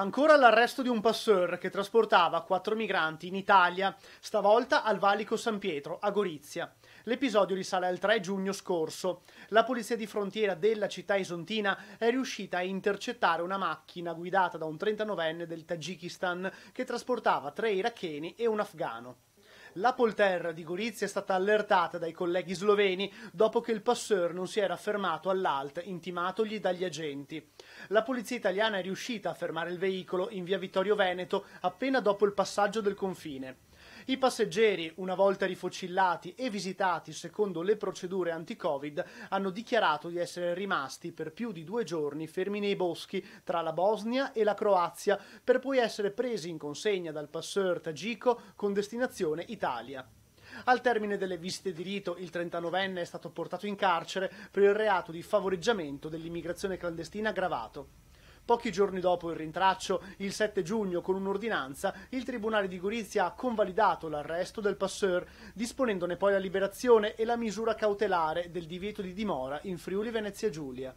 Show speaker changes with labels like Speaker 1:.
Speaker 1: Ancora l'arresto di un passeur che trasportava quattro migranti in Italia, stavolta al Valico San Pietro, a Gorizia. L'episodio risale al 3 giugno scorso. La polizia di frontiera della città isontina è riuscita a intercettare una macchina guidata da un 39enne del Tagikistan che trasportava tre iracheni e un afgano. La Polterra di Gorizia è stata allertata dai colleghi sloveni dopo che il passeur non si era fermato all'alt, intimatogli dagli agenti. La polizia italiana è riuscita a fermare il veicolo in via Vittorio Veneto appena dopo il passaggio del confine. I passeggeri, una volta rifocillati e visitati secondo le procedure anti-Covid, hanno dichiarato di essere rimasti per più di due giorni fermi nei boschi tra la Bosnia e la Croazia, per poi essere presi in consegna dal passeur tagico con destinazione Italia. Al termine delle visite di rito, il 39enne è stato portato in carcere per il reato di favoreggiamento dell'immigrazione clandestina aggravato. Pochi giorni dopo il rintraccio, il 7 giugno, con un'ordinanza, il Tribunale di Gorizia ha convalidato l'arresto del passeur, disponendone poi la liberazione e la misura cautelare del divieto di dimora in Friuli Venezia Giulia.